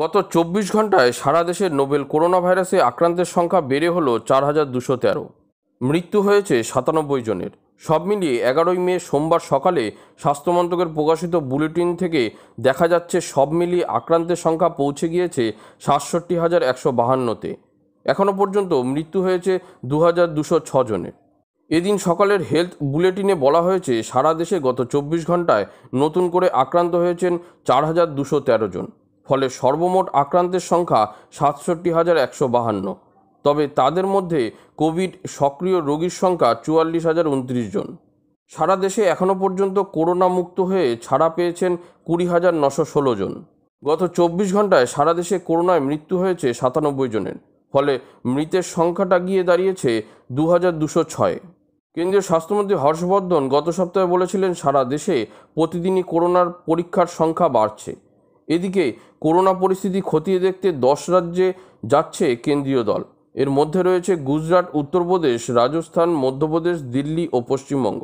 গত চব্বিশ ঘন্টায় সারা দেশে নোবেল করোনা ভাইরাসে আক্রান্তের সংখ্যা বেড়ে হলো চার হাজার দুশো তেরো মৃত্যু হয়েছে সাতানব্বই জনের সব মিলিয়ে এগারোই মে সোমবার সকালে স্বাস্থ্যমন্ত্রকের প্রকাশিত বুলেটিন থেকে দেখা যাচ্ছে সব মিলিয়ে আক্রান্তের সংখ্যা পৌঁছে গিয়েছে সাতষট্টি হাজার একশো বাহান্নতে এখনও পর্যন্ত মৃত্যু হয়েছে দু হাজার দুশো জনের এদিন সকালের হেলথ বুলেটিনে বলা হয়েছে সারা দেশে গত চব্বিশ ঘন্টায় নতুন করে আক্রান্ত হয়েছেন চার হাজার দুশো তেরো জন ফলে সর্বমোট আক্রান্তের সংখ্যা সাতষট্টি হাজার একশো বাহান্ন তবে তাদের মধ্যে কোভিড সক্রিয় রোগীর সংখ্যা চুয়াল্লিশ হাজার উনত্রিশ জন সারা দেশে এখনও পর্যন্ত করোনা মুক্ত হয়ে ছাড়া পেয়েছেন কুড়ি হাজার নশো ষোলো জন গত চব্বিশ ঘন্টায় সারা দেশে করোনায় মৃত্যু হয়েছে সাতানব্বই জনের ফলে মৃতের সংখ্যাটা গিয়ে দাঁড়িয়েছে দু হাজার দুশো ছয় কেন্দ্রীয় স্বাস্থ্যমন্ত্রী হর্ষবর্ধন গত সপ্তাহে বলেছিলেন সারা দেশে প্রতিদিনই করোনার পরীক্ষার সংখ্যা বাড়ছে এদিকে করোনা পরিস্থিতি খতিয়ে দেখতে দশ রাজ্যে যাচ্ছে কেন্দ্রীয় দল এর মধ্যে রয়েছে গুজরাট উত্তরপ্রদেশ রাজস্থান মধ্যপ্রদেশ দিল্লি ও পশ্চিমবঙ্গ